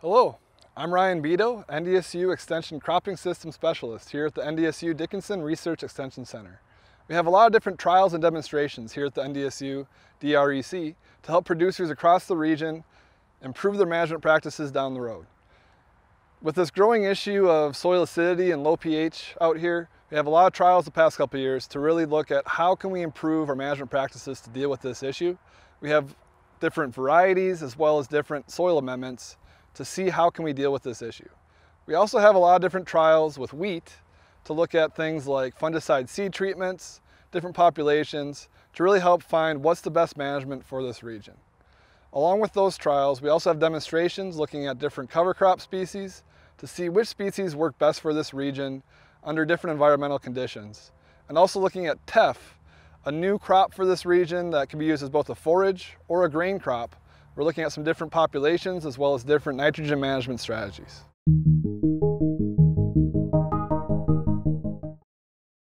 Hello, I'm Ryan Beto, NDSU Extension Cropping System Specialist here at the NDSU Dickinson Research Extension Center. We have a lot of different trials and demonstrations here at the NDSU DREC to help producers across the region improve their management practices down the road. With this growing issue of soil acidity and low pH out here, we have a lot of trials the past couple years to really look at how can we improve our management practices to deal with this issue. We have different varieties as well as different soil amendments to see how can we deal with this issue. We also have a lot of different trials with wheat to look at things like fungicide seed treatments, different populations, to really help find what's the best management for this region. Along with those trials, we also have demonstrations looking at different cover crop species to see which species work best for this region under different environmental conditions. And also looking at TEF, a new crop for this region that can be used as both a forage or a grain crop. We're looking at some different populations as well as different nitrogen management strategies.